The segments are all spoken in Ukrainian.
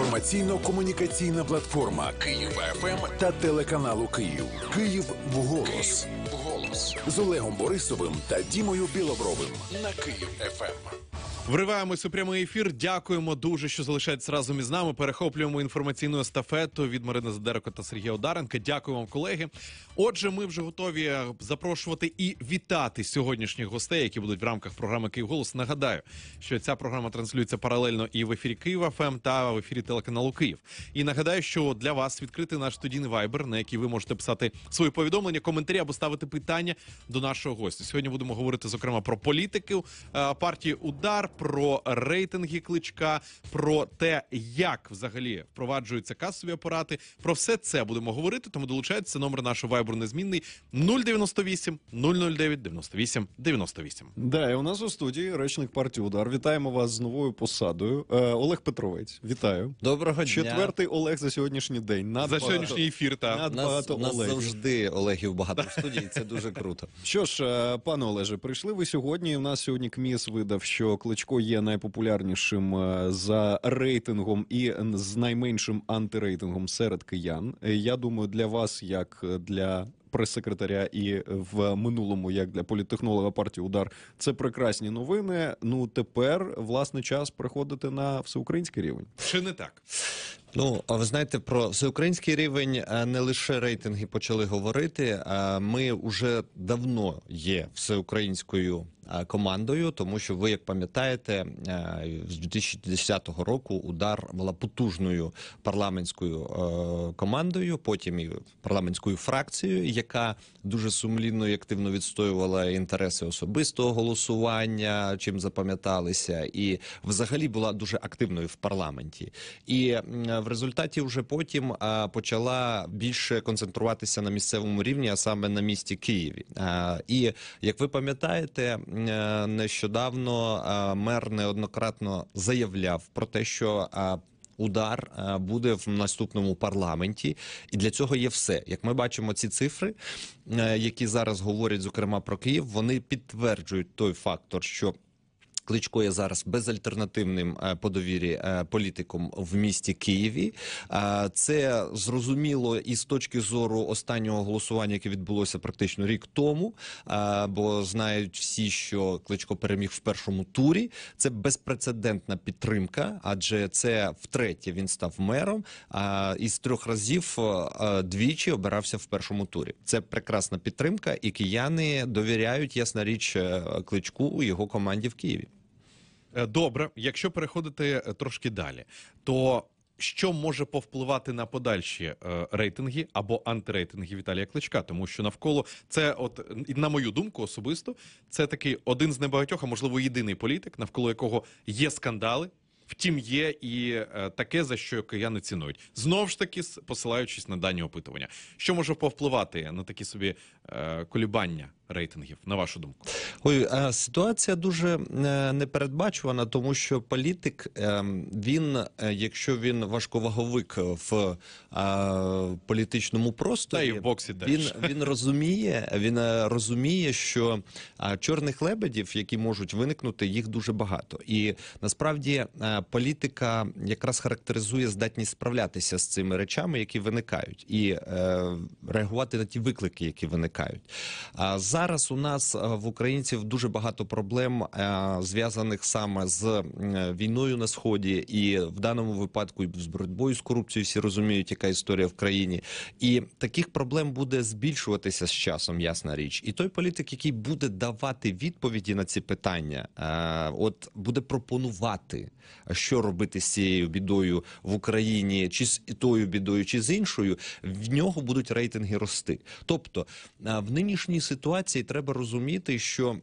Інформаційно-комунікаційна платформа Київ ФМ та телеканалу Київ. Київ в голос з Олегом Борисовим та Дімою Біловровим на Київ ФМ. Вриваємось у прямий ефір. Дякуємо дуже, що залишаєтесь разом із нами. Перехоплюємо інформаційну естафету від Марини Задерко та Сергія Одаренка. Дякую вам, колеги. Отже, ми вже готові запрошувати і вітати сьогоднішніх гостей, які будуть в рамках програми «Київголос». Нагадаю, що ця програма транслюється паралельно і в ефірі Києва ФМ та в ефірі телеканалу Київ. І нагадаю, що для вас відкритий наш студійний вайбер, на який ви можете писати свої повідомлення, коментарі або ставити питання до нашого гостя. Сьогодні будемо говорити зокрема про політиків е, партії Удар про рейтинги кличка, про те, як взагалі впроваджуються касові апарати. Про все це будемо говорити. Тому долучається номер нашого вайбру незмінний 098 009 98 98. Да, і у нас у студії речник партії удар. Вітаємо вас з новою посадою. Е, Олег Петровець, вітаю. Доброго дня. Четвертий Олег за сьогоднішній день. Над за сьогоднішній ефір. Та надбагато нас, нас завжди Олегів багато в студії. Це дуже круто. Що ж, е, пане Олеже, прийшли ви сьогодні. У нас сьогодні КМІС видав, що клич. Кличко є найпопулярнішим е, за рейтингом і з найменшим антирейтингом серед киян. Е, я думаю, для вас, як е, для прес-секретаря і в минулому, як для політехнолога партії Удар, це прекрасні новини. Ну тепер власне час приходити на всеукраїнський рівень. Чи не так? Ну, а ви знаєте, про всеукраїнський рівень е, не лише рейтинги почали говорити. Е, ми вже давно є всеукраїнською е, командою, тому що ви як пам'ятаєте, з 2010 року удар була потужною парламентською командою, потім і парламентською фракцією, яка дуже сумлінно і активно відстоювала інтереси особистого голосування, чим запам'яталися, і взагалі була дуже активною в парламенті і в результаті вже потім почала більше концентруватися на місцевому рівні, а саме на місті Києві. І як ви пам'ятаєте, е, нещодавно мер неоднократно заявляв про те, що Удар буде в наступному парламенті, і для цього є все. Як ми бачимо, ці цифри, е, які зараз говорять, зокрема про Київ, вони підтверджують той фактор, що Кличко є зараз безальтернативним е, по довірі е, політиком в місті Києві. Е, це зрозуміло і з точки зору останнього голосування, яке відбулося практично рік тому. Бо знають всі, що кличко переміг в першому турі. Це безпрецедентна підтримка, адже це втретє він став мером. А із трьох разів двічі обирався в першому турі. Це прекрасна підтримка, і кияни довіряють ясна річ кличку у його команді в Києві. Е, добре, якщо переходити е, трошки далі, то що може повпливати на подальші е, рейтинги або антирейтинги Віталія Кличка, тому що навколо це, от на мою думку, особисто це такий один з небагатьох, а можливо єдиний політик, навколо якого є скандали. Втім, є і таке, за що кияни цінують. Знову ж таки, посилаючись на дані опитування, що може повпливати на такі собі колібання рейтингів. На вашу думку, Ой, ситуація дуже е, непередбачувана, тому що політик е, він, е, якщо він важковаговик в політичному просторі, Та і в боксі він, він розуміє, він розуміє, що чорних лебедів, які можуть виникнути, їх дуже багато, і насправді політика якраз характеризує здатність справлятися з цими речами, які виникають, і реагувати на ті виклики, які виникають. За зараз у нас е, в українців дуже багато проблем е, зв'язаних саме з війною на сході, і в даному випадку і з боротьбою з корупцією всі розуміють, яка історія в країні, і таких проблем буде збільшуватися з часом, ясна річ, і той політик, який буде давати відповіді на ці питання, е, от буде пропонувати, що робити з цією бідою в Україні, чи з тою бідою, чи з іншою, в нього будуть рейтинги рости. Тобто в нинішній ситуації ситуації треба розуміти, що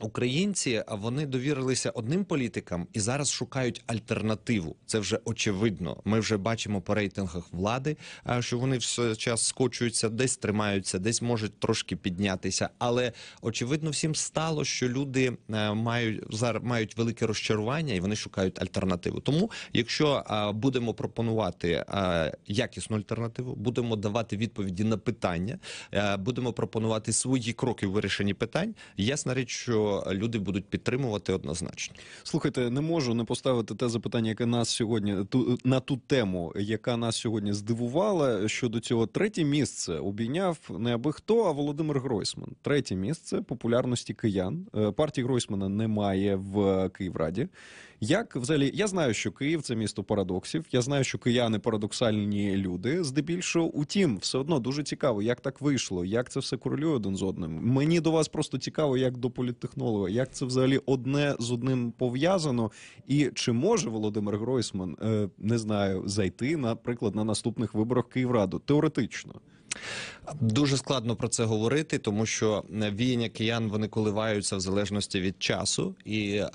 Українці вони довірилися одним політикам і зараз шукають альтернативу. Це вже очевидно. Ми вже бачимо по рейтингах влади, що вони все час скочуються, десь тримаються, десь можуть трошки піднятися. Але очевидно, всім стало, що люди е, мають зараз мають велике розчарування і вони шукають альтернативу. Тому, якщо будемо пропонувати е, якісну альтернативу, будемо давати відповіді на питання, е, будемо пропонувати свої кроки в вирішенні питань. Ясна річ, що що люди будуть підтримувати однозначно. Слухайте, не можу не поставити те запитання, яке нас сьогодні ту на ту тему, яка нас сьогодні здивувала щодо цього. Третє місце обійняв не аби хто, а Володимир Гройсман. Третє місце популярності киян. Е, партії Гройсмана немає в Київраді. Як взагалі я знаю, що Київ це місто парадоксів. Я знаю, що кияни парадоксальні люди. Здебільшого, утім, все одно дуже цікаво, як так вийшло, як це все корелює один з одним. Мені до вас просто цікаво, як до політтехнології технолога. Як це взагалі одне з одним пов'язано? І чи може Володимир Гройсман е, не знаю зайти, наприклад, на наступних виборах Київраду теоретично? Дуже складно про це говорити, тому що е, віяння киян вони коливаються в залежності від часу, і е,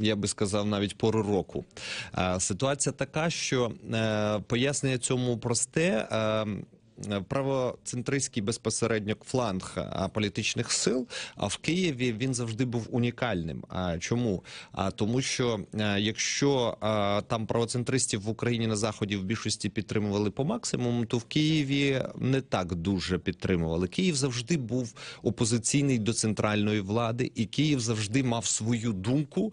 я би сказав навіть пору року. Е, ситуація така, що е, пояснення цьому просте. Е, Е, правоцентристський безпосередньо фланг е, політичних сил. А в Києві він завжди був унікальним. А чому? А тому, що е, якщо там правоцентристів в Україні на заході в більшості підтримували по максимуму, то в Києві не так дуже підтримували. Київ завжди був опозиційний до центральної влади, і Київ завжди мав свою думку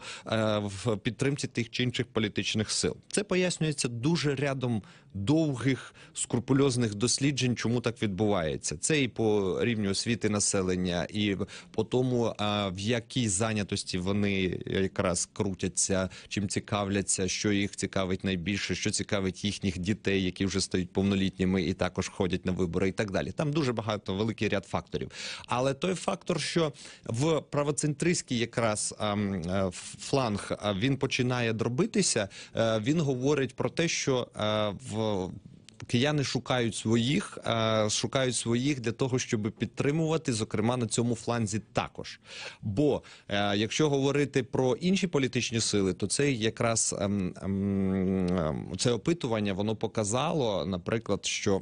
в підтримці тих чи інших політичних сил. Це пояснюється дуже рядом довгих скрупульозних досліджень, чому так відбувається. Це і по рівню освіти населення, і по тому, в якій зайнятості вони якраз крутяться, чим цікавляться, що їх цікавить найбільше, що цікавить їхніх дітей, які вже стають повнолітніми і також ходять на вибори, і так далі. Там дуже багато великий ряд факторів. Але той фактор, що в правоцентристській якраз е, фланг він починає дробитися, е, він говорить про те, що е, в кияни шукають своїх, шукають своїх для того, щоб підтримувати, зокрема на цьому фланзі, також. Бо е, якщо говорити про інші політичні сили, то це якраз ем, ем, ем, це опитування воно показало, наприклад, що.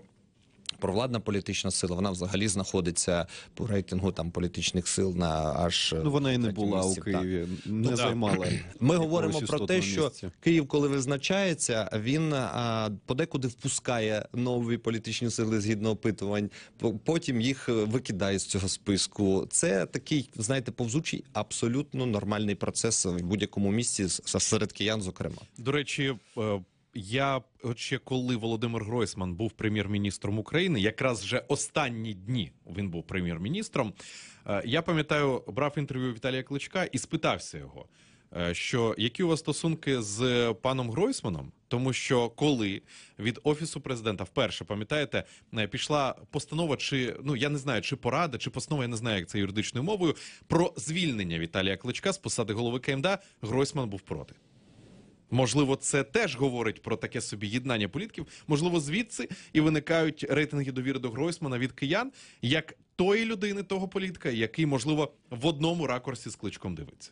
Провладна політична сила, вона взагалі знаходиться по рейтингу там політичних сил на аж е, ну вона і не була місці, у Києві, так. Ну не ну, займала. Ми говоримо про те, що Київ, коли визначається, він а, е, подекуди впускає нові політичні сили згідно опитувань. Потім їх е, викидає з цього списку. Це такий, знаєте, повзучий, абсолютно нормальний процес в будь-якому місці серед киян. Зокрема, до речі я от ще коли Володимир Гройсман був прем'єр-міністром України, якраз вже останні дні він був прем'єр-міністром. Е, я пам'ятаю, брав інтерв'ю Віталія Кличка і спитався його, е, що які у вас стосунки з паном Гройсманом? Тому що коли від офісу президента вперше пам'ятаєте, е, пішла постанова, чи ну я не знаю, чи порада, чи постанова, я не знаю, як це юридичною мовою, про звільнення Віталія Кличка з посади голови КМДА Гройсман був проти. Можливо, це теж говорить про таке собі єднання політків. Можливо, звідси і виникають рейтинги довіри до Гройсмана від киян як тої людини, того політика, який можливо в одному ракурсі з кличком дивиться.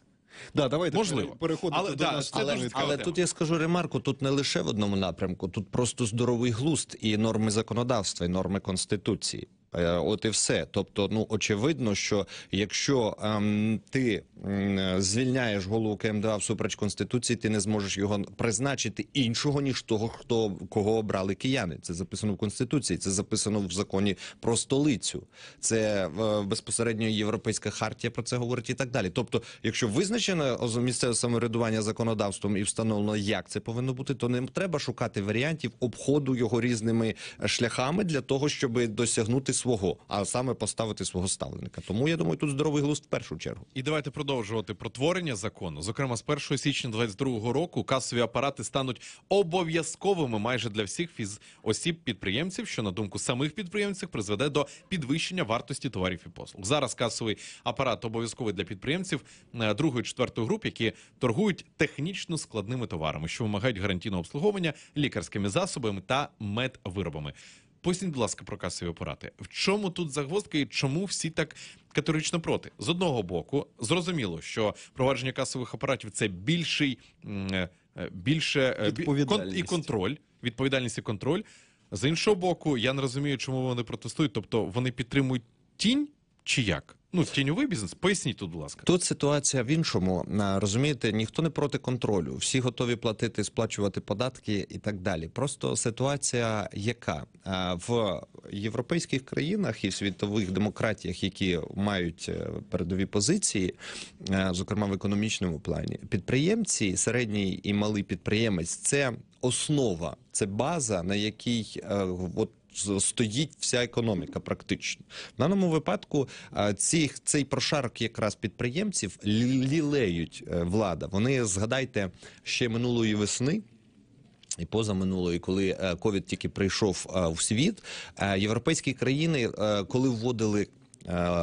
Да, давайте можливо переходити але, до да, нас. Але, але, але тут я скажу ремарку: тут не лише в одному напрямку, тут просто здоровий глуст і норми законодавства, і норми конституції. Е, от і все. Тобто, ну очевидно, що якщо ем, ти е, звільняєш голову КМДА всупереч конституції, ти не зможеш його призначити іншого ніж того, хто кого обрали кияни. Це записано в конституції, це записано в законі про столицю. Це е, безпосередньо європейська хартія про це говорить і так далі. Тобто, якщо визначено місцеве самоврядування законодавством і встановлено, як це повинно бути, то не треба шукати варіантів обходу його різними шляхами для того, щоб досягнути свого, а саме поставити свого ставленика. Тому я думаю, тут здоровий глузд в першу чергу. І давайте продовжувати про творення закону. Зокрема, з 1 січня 2022 року касові апарати стануть обов'язковими майже для всіх фізосіб підприємців, що на думку самих підприємців призведе до підвищення вартості товарів і послуг. Зараз касовий апарат обов'язковий для підприємців е, другої четвертої груп, які торгують технічно складними товарами, що вимагають гарантійного обслуговування лікарськими засобами та медвиробами. Поясніть, будь ласка, про касові апарати. В чому тут загвоздка і чому всі так категорично проти? З одного боку, зрозуміло, що провадження касових апаратів це більший е, е, більше е, і контроль, відповідальність і контроль. З іншого боку, я не розумію, чому вони протестують, тобто вони підтримують тінь чи як ну тіньовий бізнес? Поясніть тут, будь ласка. Тут ситуація в іншому. Розумієте, ніхто не проти контролю. Всі готові платити, сплачувати податки і так далі. Просто ситуація, яка в європейських країнах і світових демократіях, які мають е, передові позиції, е, зокрема в економічному плані, підприємці, середній і малий підприємець це основа, це база, на якій е, от стоїть вся економіка, практично в даному випадку. Ці цей прошарок якраз підприємців лілеють е, влада. Вони згадайте ще минулої весни. І поза минулої, коли е, ковід тільки прийшов е, в світ, європейські країни, коли вводили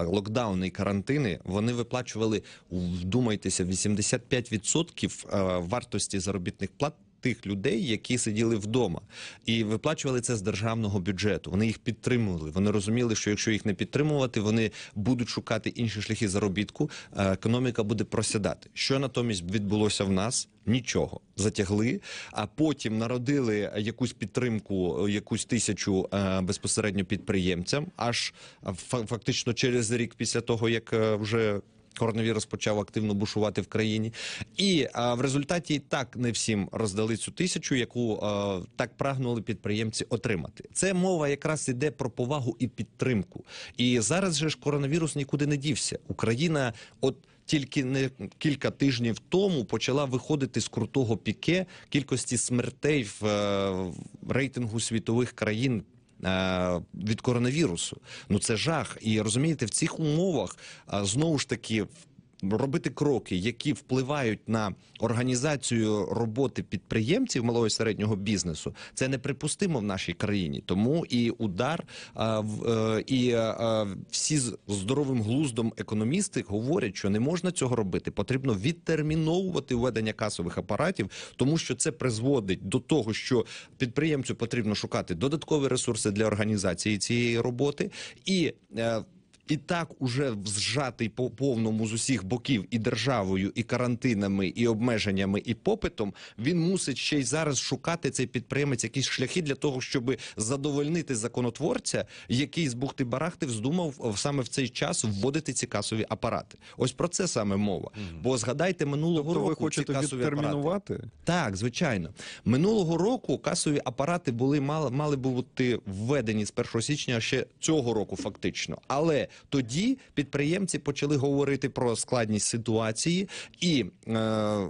локдауни і карантини, вони виплачували вдумайтеся 85% вартості заробітних плат тих людей, які сиділи вдома, і виплачували це з державного бюджету. Вони їх підтримували. Вони розуміли, що якщо їх не підтримувати, вони будуть шукати інші шляхи заробітку. Економіка буде просядати. Що натомість відбулося в нас? Нічого затягли, а потім народили якусь підтримку, якусь тисячу е, безпосередньо підприємцям. Аж фактично через рік після того, як е, вже коронавірус почав активно бушувати в країні, і а, в результаті так не всім роздали цю тисячу, яку а, так прагнули підприємці отримати. Це мова якраз іде про повагу і підтримку. І зараз же ж коронавірус нікуди не дівся. Україна, от тільки не кілька тижнів тому почала виходити з крутого піке кількості смертей в, е, в рейтингу світових країн. Е, від коронавірусу. Ну це жах. І розумієте, в цих умовах е, знову ж таки в робити кроки, які впливають на організацію роботи підприємців малого і середнього бізнесу, це неприпустимо в нашій країні. Тому і удар е, і е, е, всі з здоровим глуздом економісти говорять, що не можна цього робити. Потрібно відтерміновувати введення касових апаратів, тому що це призводить до того, що підприємцю потрібно шукати додаткові ресурси для організації цієї роботи і і так уже зжатий по повному з усіх боків і державою, і карантинами, і обмеженнями, і попитом, він мусить ще й зараз шукати цей підприємець якісь шляхи для того, щоб задовольнити законотворця, який з бухти барахти вздумав е, саме в цей час вводити ці касові апарати. Ось про це саме мова. Mm. Бо згадайте минулого тобто року ви хочете ці касові апарати. так, звичайно, минулого року касові апарати були мали мали бути введені з 1 січня ще цього року, фактично, але тоді підприємці почали говорити про складність ситуації і. Е,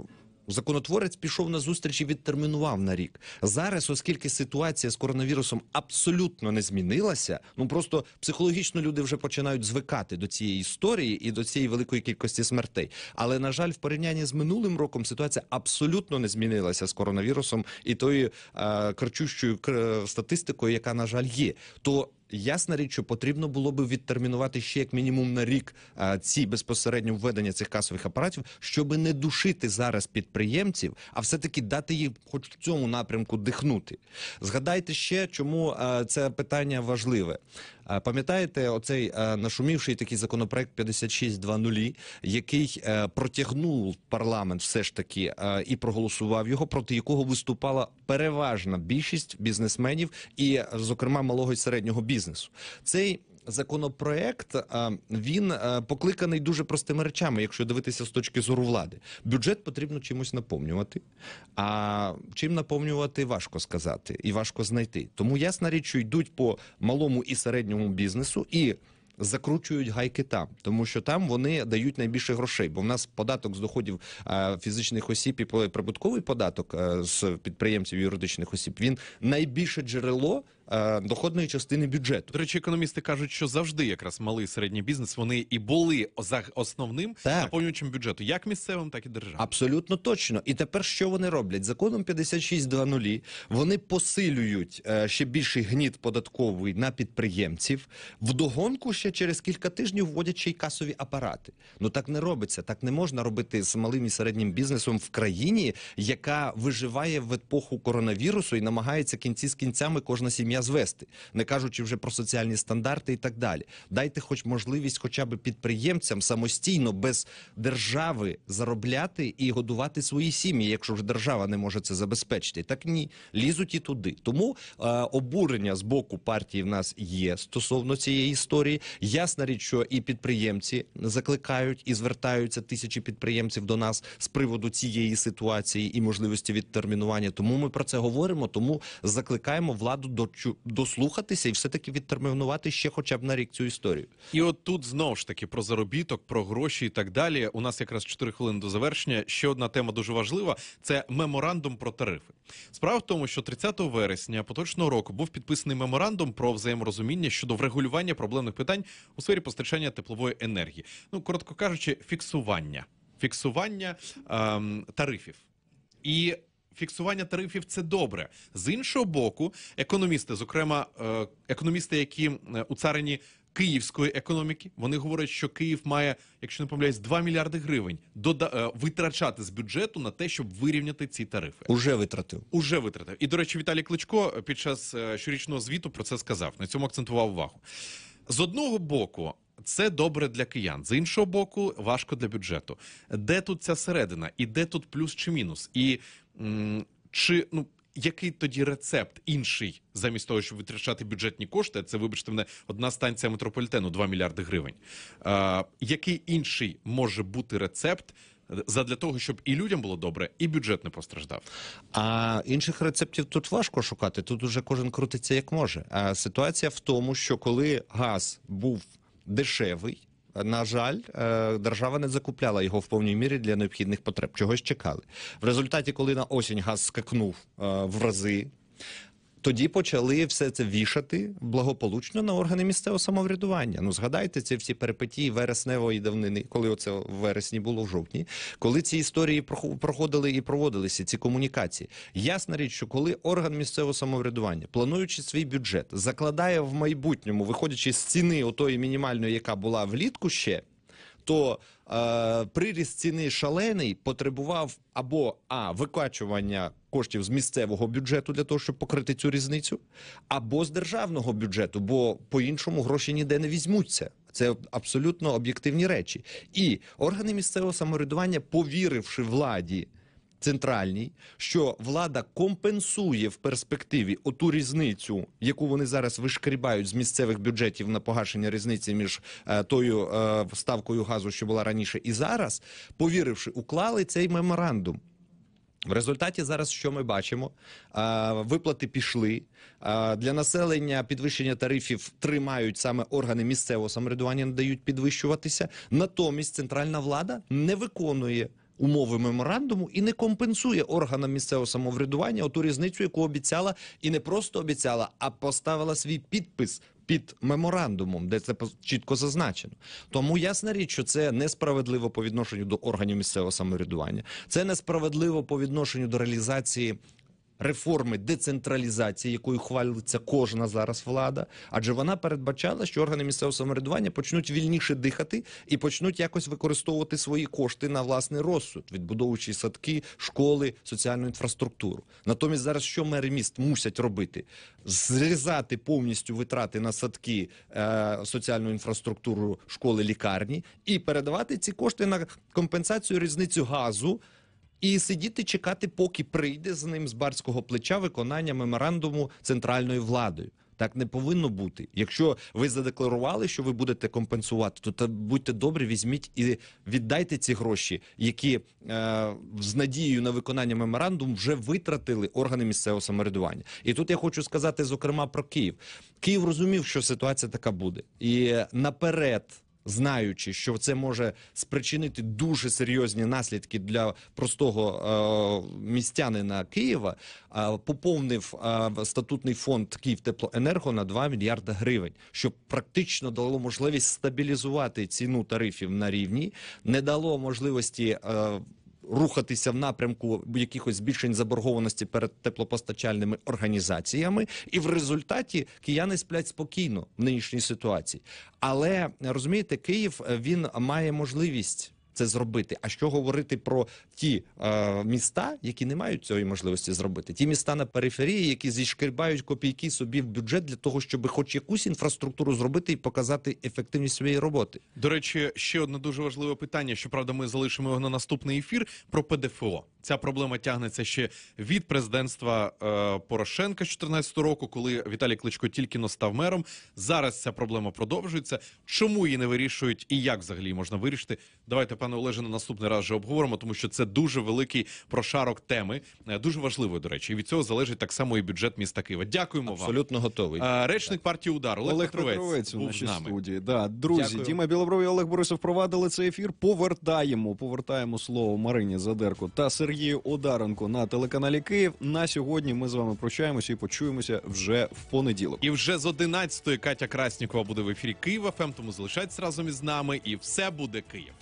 Законотворець пішов на зустріч і відтермінував на рік зараз, оскільки ситуація з коронавірусом абсолютно не змінилася. Ну просто психологічно люди вже починають звикати до цієї історії і до цієї великої кількості смертей. Але на жаль, в порівнянні з минулим роком ситуація абсолютно не змінилася з коронавірусом і тою е, кричущою статистикою, яка на жаль є. То ясна річ, що потрібно було би відтермінувати ще як мінімум на рік ці безпосередньо введення цих касових апаратів, щоб не душити зараз підприємців, а все таки дати їм, хоч в цьому напрямку, дихнути. Згадайте ще, чому це питання важливе. Пам'ятаєте, оцей нашумівший такий законопроект 56.2.0, який е, протягнув парламент, все ж таки і проголосував його, проти якого виступала переважна більшість бізнесменів, і зокрема малого і середнього бізнесу бізнесу. Цей Законопроект він покликаний дуже простими речами, якщо дивитися з точки зору влади. Бюджет потрібно чимось наповнювати. А чим наповнювати важко сказати і важко знайти. Тому ясна річ, що йдуть по малому і середньому бізнесу і. Закручують гайки там, тому що там вони дають найбільше грошей. Бо в нас податок з доходів фізичних осіб і прибутковий податок е, з підприємців юридичних осіб. Він найбільше джерело Е, доходної частини бюджету. До речі, економісти кажуть, що завжди якраз малий і середній бізнес вони і були за основним так. наповнюючим бюджету, як місцевим, так і державним. Абсолютно точно. І тепер що вони роблять? Законом 56.2.0 вони посилюють е, ще більший гніт податковий на підприємців в догонку ще через кілька тижнів вводять ще й касові апарати. Ну так не робиться, так не можна робити з малим і середнім бізнесом в країні, яка виживає в епоху коронавірусу і намагається кінці з кінцями кожна сім'я звести, не кажучи вже про соціальні стандарти і так далі. Дайте, хоч можливість, хоча б підприємцям самостійно без держави заробляти і годувати свої сім'ї, якщо ж держава не може це забезпечити. Так ні, лізуть і туди. Тому е, обурення з боку партії в нас є стосовно цієї історії. Ясна річ, що і підприємці закликають і звертаються тисячі підприємців до нас з приводу цієї ситуації і можливості відтермінування. Тому ми про це говоримо. Тому закликаємо владу до хочу дослухатися і все таки відтермінувати ще, хоча б на рік цю історію. І от тут знову ж таки про заробіток, про гроші і так далі. У нас якраз 4 хвилини до завершення. Ще одна тема дуже важлива: це меморандум про тарифи. Справа в тому, що 30 вересня поточного року був підписаний меморандум про взаєморозуміння щодо врегулювання проблемних питань у сфері постачання теплової енергії. Ну коротко кажучи, фіксування, фіксування ем, тарифів і фіксування тарифів це добре. З іншого боку, економісти, зокрема е, економісти, які е, у царині. Київської економіки вони говорять, що Київ має, якщо не помиляюсь, 2 мільярди гривень дода е, витрачати з бюджету на те, щоб вирівняти ці тарифи. Уже витратив. Уже витратив. І до речі, Віталій Кличко під час щорічного звіту про це сказав. На цьому акцентував увагу. З одного боку, це добре для киян, з іншого боку, важко для бюджету. Де тут ця середина, і де тут плюс чи мінус? І чи ну який тоді рецепт інший, замість того, щоб витрачати бюджетні кошти, це вибачте мене одна станція метрополітену 2 мільярди гривень. Е, який інший може бути рецепт? Е, задля того, щоб і людям було добре, і бюджет не постраждав. А інших рецептів тут важко шукати. Тут уже кожен крутиться як може. А ситуація в тому, що коли газ був дешевий, на жаль, е, держава не закупляла його в повній мірі для необхідних потреб. Чогось чекали в результаті, коли на осінь газ скакнув е, в рази. Тоді почали все це вішати благополучно на органи місцевого самоврядування. Ну згадайте ці всі перипетії вересневої давнини, коли оце в вересні було в жовтні, коли ці історії проходили і проводилися ці комунікації. Ясна річ, що коли орган місцевого самоврядування, плануючи свій бюджет, закладає в майбутньому, виходячи з ціни отої мінімальної, яка була влітку ще то е, приріст ціни шалений потребував або а викачування коштів з місцевого бюджету для того, щоб покрити цю різницю, або з державного бюджету, бо по іншому гроші ніде не візьмуться. Це абсолютно об'єктивні речі, і органи місцевого самоврядування, повіривши владі центральній, що влада компенсує в перспективі оту різницю, яку вони зараз вишкрібають з місцевих бюджетів на погашення різниці між е, тою е, ставкою газу, що була раніше, і зараз, повіривши, уклали цей меморандум. В результаті зараз що ми бачимо? Е, виплати пішли е, для населення. Підвищення тарифів тримають саме органи місцевого самоврядування, не дають підвищуватися. Натомість центральна влада не виконує умови меморандуму і не компенсує органам місцевого самоврядування оту різницю, яку обіцяла, і не просто обіцяла, а поставила свій підпис. Під меморандумом, де це чітко зазначено, тому ясна річ, що це несправедливо по відношенню до органів місцевого самоврядування, це несправедливо по відношенню до реалізації реформи децентралізації, якою хвалиться кожна зараз влада, адже вона передбачала, що органи місцевого самоврядування почнуть вільніше дихати і почнуть якось використовувати свої кошти на власний розсуд, відбудовуючи садки, школи, соціальну інфраструктуру. Натомість, зараз що мери міст мусять робити? Зрізати повністю витрати на садки, е, соціальну інфраструктуру, школи, лікарні і передавати ці кошти на компенсацію різницю газу і сидіти чекати, поки прийде з ним з барського плеча виконання меморандуму центральною владою. Так не повинно бути. Якщо ви задекларували, що ви будете компенсувати, то будьте добрі, візьміть і віддайте ці гроші, які е, з надією на виконання меморандуму вже витратили органи місцевого самоврядування. І тут я хочу сказати зокрема про Київ. Київ розумів, що ситуація така буде, і наперед знаючи, що це може спричинити дуже серйозні наслідки для простого е, містянина Києва, е, поповнив е, статутний фонд «Київтеплоенерго» на 2 мільярди гривень, що практично дало можливість стабілізувати ціну тарифів на рівні, не дало можливості. Е, рухатися в напрямку якихось збільшень заборгованості перед теплопостачальними організаціями, і в результаті кияни сплять спокійно в нинішній ситуації. Але розумієте, Київ е, він має можливість це зробити. А що говорити про ті е, міста, які не мають цієї можливості зробити? Ті міста на периферії, які зішкрібають копійки собі в бюджет для того, щоб хоч якусь інфраструктуру зробити і показати ефективність своєї роботи. До речі, ще одне дуже важливе питання. Щоправда, ми залишимо його на наступний ефір про ПДФО. Ця проблема тягнеться ще від президентства е, Порошенка з 2014 року, коли Віталій Кличко тільки но став мером. Зараз ця проблема продовжується. Чому її не вирішують і як взагалі можна вирішити? Давайте пане пане Олеже, на наступний раз вже обговоримо, тому що це дуже великий прошарок теми, е, дуже важливо, до речі, і від цього залежить так само і бюджет міста Києва. Дякуємо Абсолютно вам. Абсолютно готовий. Е, речник партії удар Олег, Олег Петровець, Петровець був у нашій нами. студії. Да, друзі, Дякую. Діма Білобров і Олег Борисов провадили цей ефір. Повертаємо, повертаємо слово Марині Задерко та Сергію Одаренко на телеканалі Київ. На сьогодні ми з вами прощаємося і почуємося вже в понеділок. І вже з 11-ї Катя Краснікова буде в ефірі Києва. ФМ, ем», тому залишайтесь разом із нами, і все буде Київ.